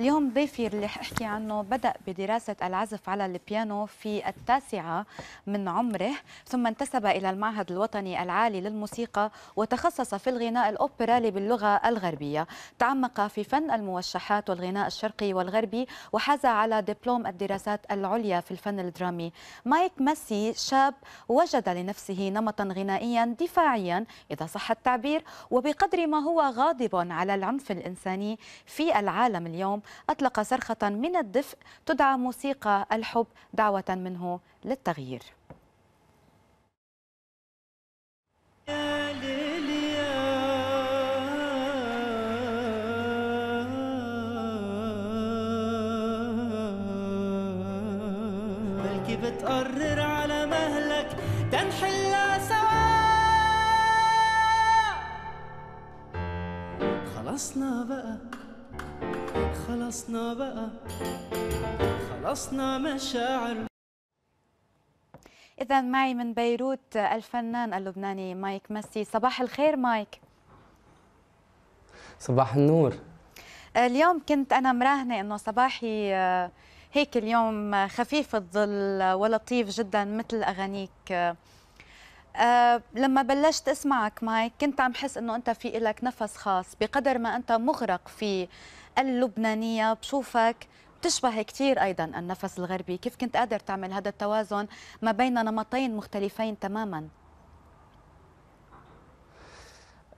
اليوم ضيفي اللي حكي عنه بدأ بدراسة العزف على البيانو في التاسعة من عمره ثم انتسب إلى المعهد الوطني العالي للموسيقى وتخصص في الغناء الأوبرالي باللغة الغربية تعمق في فن الموشحات والغناء الشرقي والغربي وحاز على دبلوم الدراسات العليا في الفن الدرامي مايك ماسي شاب وجد لنفسه نمطا غنائيا دفاعيا إذا صح التعبير وبقدر ما هو غاضب على العنف الإنساني في العالم اليوم أطلق صرخة من الدفء تدعى موسيقى الحب دعوة منه للتغيير بلكي بتقرر على مهلك تنحلا سوا خلصنا بقى خلصنا بقى خلصنا مشاعر إذا معي من بيروت الفنان اللبناني مايك مسي صباح الخير مايك صباح النور آه، اليوم كنت أنا مراهنة أنه صباحي آه، هيك اليوم خفيف الظل ولطيف جدا مثل أغانيك أه لما بلشت اسمعك مايك كنت عم حس انه انت في لك نفس خاص بقدر ما انت مغرق في اللبنانية بشوفك بتشبه كثير ايضا النفس الغربي كيف كنت قادر تعمل هذا التوازن ما بين نمطين مختلفين تماما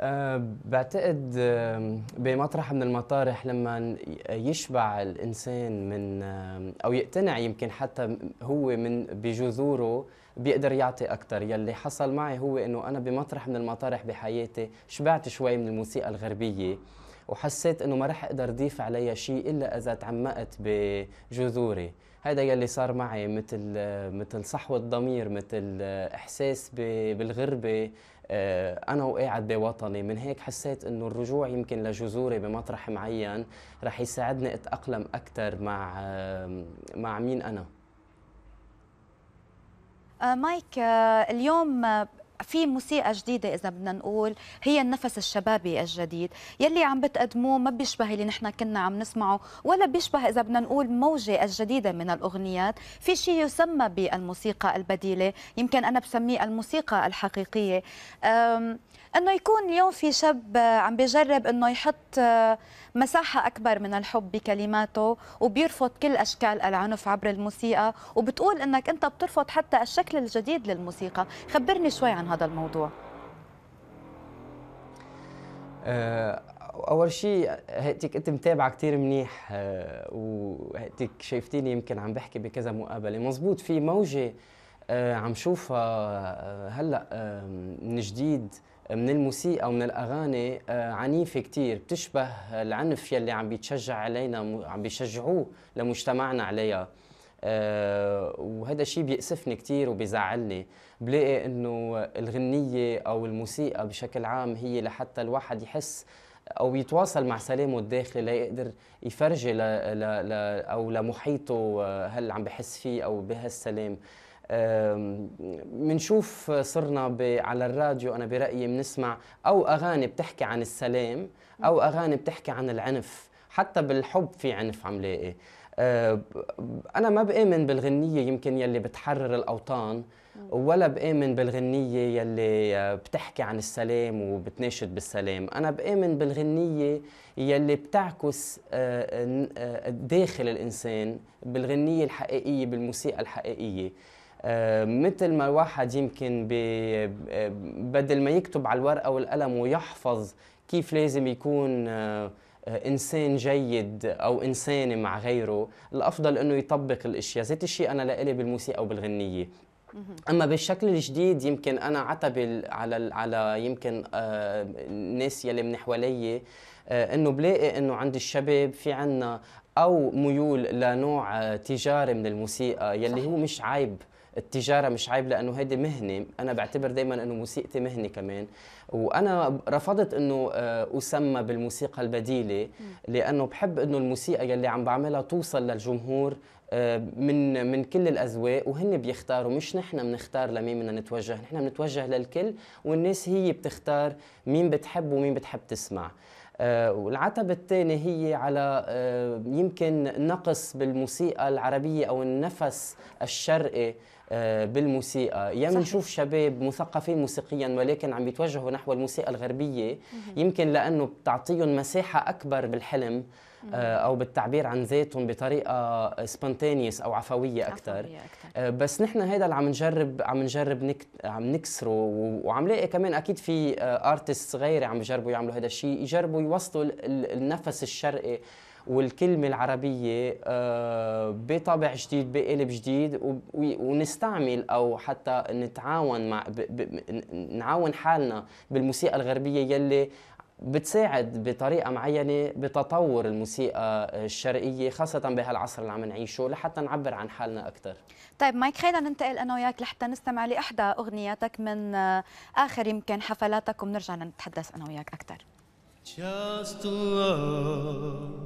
أه بعتقد أه، بمطرح من المطارح لما يشبع الانسان من أه، او يقتنع يمكن حتى هو من بجذوره بيقدر يعطي اكثر يلي حصل معي هو انه انا بمطرح من المطارح بحياتي شبعت شوي من الموسيقى الغربيه وحسيت انه ما رح اقدر ضيف علي شيء الا اذا تعمقت بجذوري هذا يلي صار معي مثل مثل صحوة ضمير مثل احساس بالغربة آه، انا وقاعد بوطني من هيك حسيت انه الرجوع يمكن لجذوري بمطرح معين رح يساعدني اتاقلم اكثر مع مع مين انا آه، مايك آه، اليوم في موسيقى جديدة إذا بدنا نقول هي النفس الشبابي الجديد يلي عم بتقدموه ما بيشبه اللي نحن كنا عم نسمعه ولا بيشبه إذا بدنا نقول موجة الجديدة من الأغنيات في شيء يسمى بالموسيقى البديلة يمكن أنا بسميه الموسيقى الحقيقية أنه يكون اليوم في شاب عم بيجرب أنه يحط مساحة أكبر من الحب بكلماته وبيرفض كل أشكال العنف عبر الموسيقى وبتقول أنك أنت بترفض حتى الشكل الجديد للموسيقى خبرني شوي عن هذا الموضوع آه، اول شيء هيئتك انت متابعه كثير منيح آه، وهيئتك شايفتيني يمكن عم بحكي بكذا مقابله مزبوط في موجه آه، عم شوفها هلا من جديد من الموسيقى ومن الاغاني آه، عنيفه كثير بتشبه العنف يلي عم بيتشجع علينا عم بيشجعوه لمجتمعنا عليها آه، وهذا الشيء بيأسفني كثير وبيزعلني بلاقي انه الغنيه او الموسيقى بشكل عام هي لحتى الواحد يحس او يتواصل مع سلامه الداخلي ليقدر يفرجي ل... ل... ل... او لمحيطه آه، هل عم بحس فيه او بهالسلام بنشوف صرنا على الراديو انا برايي بنسمع او اغاني بتحكي عن السلام او اغاني بتحكي عن العنف حتى بالحب في عنف عم لاقي أه، انا ما بامن بالغنيه يمكن يلي بتحرر الاوطان ولا بامن بالغنيه يلي بتحكي عن السلام وبتناشد بالسلام انا بامن بالغنيه يلي بتعكس أه، أه، داخل الانسان بالغنيه الحقيقيه بالموسيقى الحقيقيه آه، مثل ما الواحد يمكن آه، بدل ما يكتب على الورقه والقلم ويحفظ كيف لازم يكون آه، انسان جيد او انساني مع غيره الافضل انه يطبق الاشياء زيت الشيء انا لإلي بالموسيقى وبالغنيه اما بالشكل الجديد يمكن انا عتب على على يمكن الناس يلي من حوالي انه بلاقي انه عند الشباب في عنا او ميول لنوع تجاري من الموسيقى يلي صح. هو مش عيب التجاره مش عيب لانه هيدي مهنه انا بعتبر دائما انه موسيقتي مهنه كمان وانا رفضت انه آه، اسمى بالموسيقى البديله لانه بحب انه الموسيقى يلي عم بعملها توصل للجمهور آه، من من كل الاذواق وهن بيختاروا مش نحن بنختار لمين بدنا نتوجه نحن بنتوجه للكل والناس هي بتختار مين بتحب ومين بتحب تسمع آه، والعتبة الثانية هي على يمكن نقص بالموسيقى العربية أو النفس الشرقي آه، بالموسيقى يا يعني بنشوف شباب مثقفين موسيقيا ولكن عم بيتوجهوا نحو الموسيقى الغربيه يمكن لانه بتعطيهم مساحه اكبر بالحلم آه، او بالتعبير عن ذاتهم بطريقه سبونتينيوس او عفويه اكثر آه، بس نحن هذا اللي عم نجرب عم نجرب نك... عم نكسره وعم لاقي كمان اكيد في ارتست صغيره عم بجربوا يعملوا هذا الشيء يجربوا يوصلوا النفس الشرقي والكلمة العربية آه، بطبع جديد بقلب جديد ونستعمل أو حتى نتعاون مع نعاون حالنا بالموسيقى الغربية يلي بتساعد بطريقه معينه بتطور الموسيقى الشرقيه خاصه بهالعصر اللي عم نعيشه لحتى نعبر عن حالنا اكثر طيب مايك خلينا ننتقل انا وياك لحتى نستمع لاحدى اغنياتك من آه، اخر يمكن حفلاتك وبنرجع نتحدث انا وياك اكثر Just love.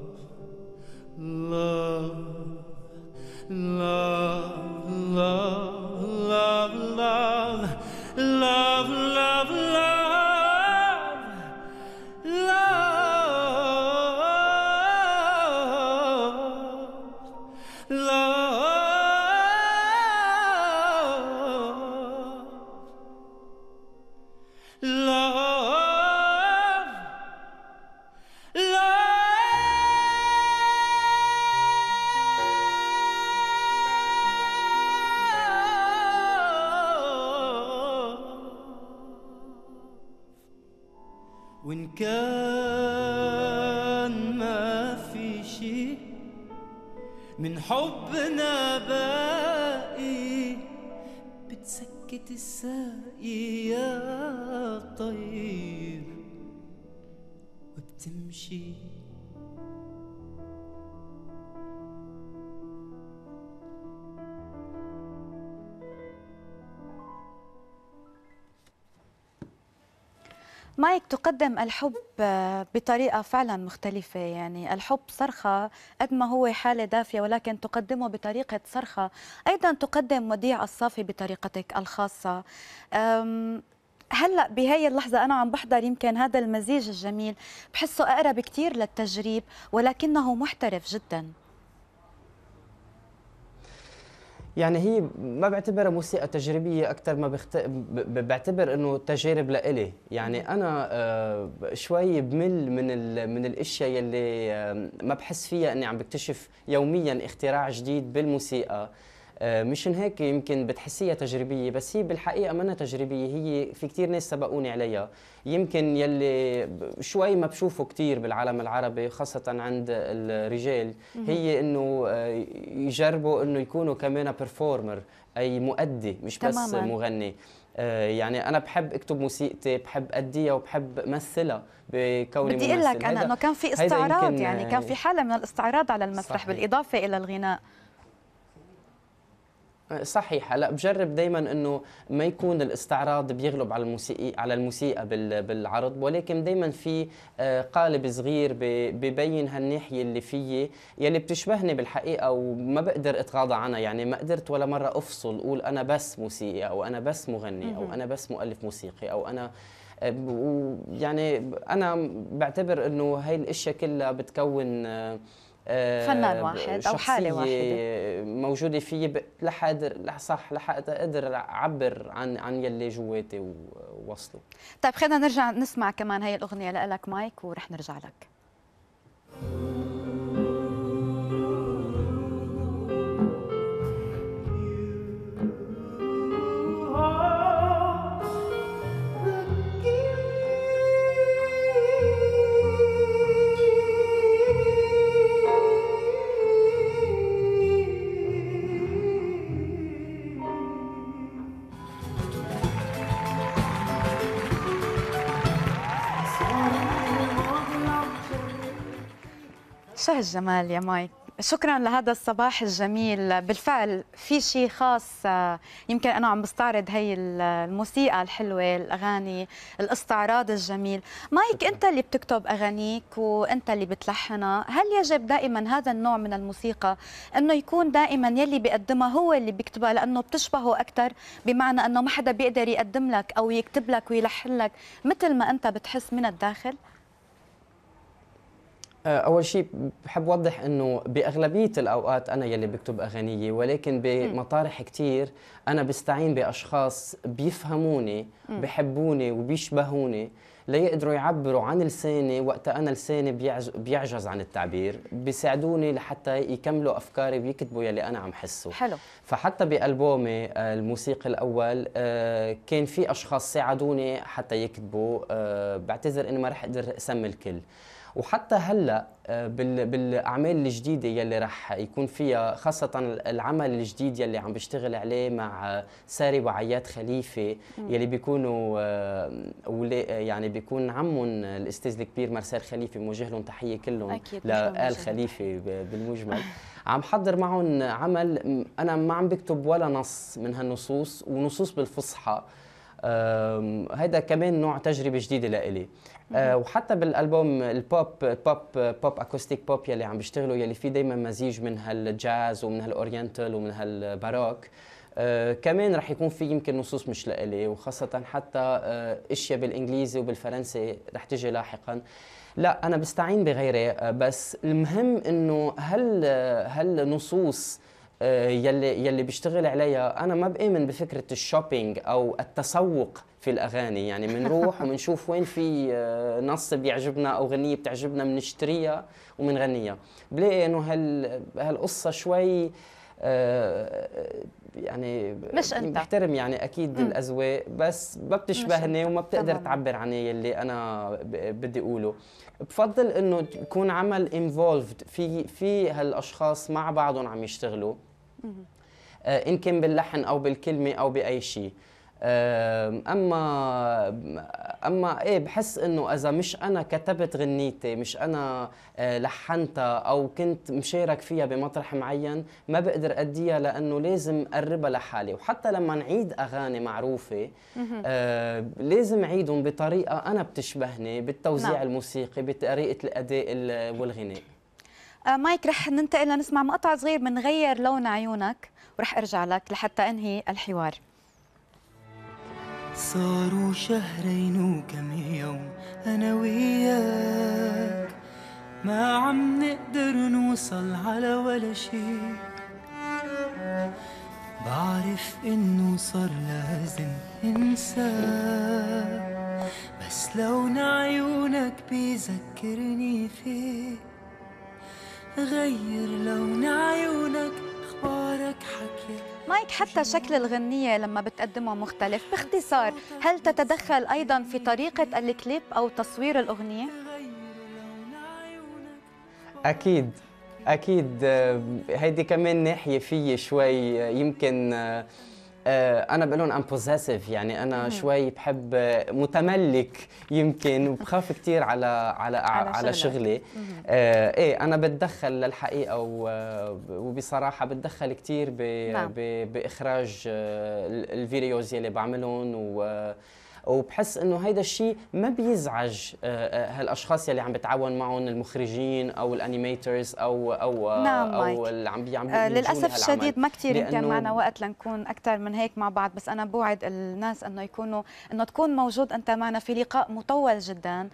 سكت الساقي يا طير وبتمشي مايك تقدم الحب آه، بطريقة فعلا مختلفة يعني الحب صرخة قد ما هو حالة دافية ولكن تقدمه بطريقة صرخة أيضا تقدم وديع الصافي بطريقتك الخاصة هلا بهي اللحظة أنا عم بحضر يمكن هذا المزيج الجميل بحسه أقرب كثير للتجريب ولكنه محترف جداً يعني هي ما بعتبرها موسيقى تجريبيه اكثر ما بخت... ب... بعتبر انه تجارب لإلي يعني انا آه، شوي بمل من ال... من الاشياء يلي ما بحس فيها اني عم بكتشف يوميا اختراع جديد بالموسيقى آه، مشان هيك يمكن بتحسيها تجريبيه بس هي بالحقيقه منها تجريبيه هي في كثير ناس سبقوني عليها يمكن يلي شوي ما بشوفه كثير بالعالم العربي خاصه عند الرجال هي انه آه، يجربوا انه يكونوا كمان بيرفورمر اي مؤدي مش تماماً. بس مغني آه، يعني انا بحب اكتب موسيقتي بحب اديها وبحب مثلها بكوني بدي اقول لك انا انه كان في استعراض يعني كان في حاله من الاستعراض على المسرح صحيح. بالاضافه الى الغناء صحيح هلا بجرب دائما انه ما يكون الاستعراض بيغلب على الموسيقى على الموسيقى بالعرض ولكن دائما في آه، قالب صغير ببين هالناحيه اللي فيي يلي بتشبهني بالحقيقه وما بقدر اتغاضى عنها يعني ما قدرت ولا مره افصل اقول انا بس موسيقي او انا بس مغني او انا بس مؤلف موسيقي او انا آه، يعني انا بعتبر انه هاي الاشياء كلها بتكون آه، فنان آه، واحد او حاله واحده موجوده في لحد صح اقدر اعبر عن عن يلي جواتي ووصله طيب خلينا نرجع نسمع كمان هي الاغنيه لك مايك ورح نرجع لك شو الجمال يا مايك شكرا لهذا الصباح الجميل بالفعل في شيء خاص آه، يمكن انا عم بستعرض هي الموسيقى الحلوه الاغاني الاستعراض الجميل مايك انت اللي بتكتب اغانيك وانت اللي بتلحنها هل يجب دائما هذا النوع من الموسيقى انه يكون دائما يلي بيقدمها هو اللي بيكتبها لانه بتشبهه اكثر بمعنى انه ما حدا بيقدر يقدم لك او يكتب لك ويلحن لك مثل ما انت بتحس من الداخل آه، اول شيء بحب اوضح انه باغلبيه الاوقات انا يلي بكتب اغانيي ولكن بمطارح كثير انا بستعين باشخاص بيفهموني بحبوني وبيشبهوني ليقدروا يعبروا عن لساني وقت انا لساني بيعجز عن التعبير بيساعدوني لحتى يكملوا افكاري ويكتبوا يلي انا عم حسه حلو فحتى بالبومي آه، الموسيقى الاول آه، كان في اشخاص ساعدوني حتى يكتبوا بعتذر اني ما رح اقدر اسمي الكل وحتى هلا آه، بالاعمال الجديده يلي رح يكون فيها خاصه العمل الجديد يلي عم بشتغل عليه مع ساري وعياد خليفه يلي بيكونوا يعني بيكون عمهم الاستاذ الكبير مرسال خليفه بنوجه لهم تحيه كلهم لال خليفه بالمجمل عم حضر معهم عمل انا ما عم بكتب ولا نص من هالنصوص ونصوص بالفصحى هذا كمان نوع تجربه جديده لإلي آه، وحتى بالالبوم البوب بوب بوب اكوستيك بوب يلي عم بيشتغلوا يلي فيه دائما مزيج من هالجاز ومن هالاورينتال ومن هالباروك آه كمان رح يكون في يمكن نصوص مش لإلي وخاصة حتى آه اشياء بالانجليزي وبالفرنسي رح تجي لاحقا لا انا بستعين بغيري آه بس المهم انه هل هالنصوص آه، يلي يلي بيشتغل عليها انا ما بامن بفكره الشوبينج او التسوق في الاغاني يعني بنروح وبنشوف وين في آه، نص بيعجبنا او غنيه بتعجبنا بنشتريها وبنغنيها بلاقي انه هال هالقصه شوي آه، يعني مش انت بحترم يعني اكيد الاذواق بس ما بتشبهني وما بتقدر طبعا. تعبر عن اللي انا بدي اقوله بفضل انه يكون عمل انفولفد في في هالاشخاص مع بعضهم عم يشتغلوا آه، ان كان باللحن او بالكلمه او باي شيء اما اما ايه بحس انه اذا مش انا كتبت غنيتي مش انا آه، لحنتها او كنت مشارك فيها بمطرح معين ما بقدر اديها لانه لازم اقربها لحالي وحتى لما نعيد اغاني معروفه آه لازم اعيدهم بطريقه انا بتشبهني بالتوزيع نعم. الموسيقي بطريقه الاداء والغناء آه، مايك رح ننتقل لنسمع مقطع صغير من غير لون عيونك ورح ارجع لك لحتى انهي الحوار صاروا شهرين وكم يوم أنا وياك ما عم نقدر نوصل على ولا شي بعرف إنه صار لازم ننسى بس لون عيونك بيذكرني فيك غير لون عيونك أخبارك حكيت مايك حتى شكل الغنية لما بتقدمه مختلف باختصار هل تتدخل أيضا في طريقة الكليب أو تصوير الأغنية؟ أكيد أكيد آه، هيدي كمان ناحية فيي شوي آه، يمكن آه، آه، انا بقول لهم ام بوزيسيف يعني انا شوي بحب متملك يمكن وبخاف كثير على على على, على شغلي آه، ايه انا بتدخل للحقيقه وبصراحه بتدخل كثير نعم. باخراج آه، الفيديوز يلي بعملهم و وبحس انه هيدا الشيء ما بيزعج آه، آه، هالاشخاص يلي عم بتعاون معهم المخرجين او الانيميترز او او آه، نعم او اللي عم بيعملوا للاسف الشديد ما كثير يمكن معنا وقت لنكون اكثر من هيك مع بعض بس انا بوعد الناس انه يكونوا انه تكون موجود انت معنا في لقاء مطول جدا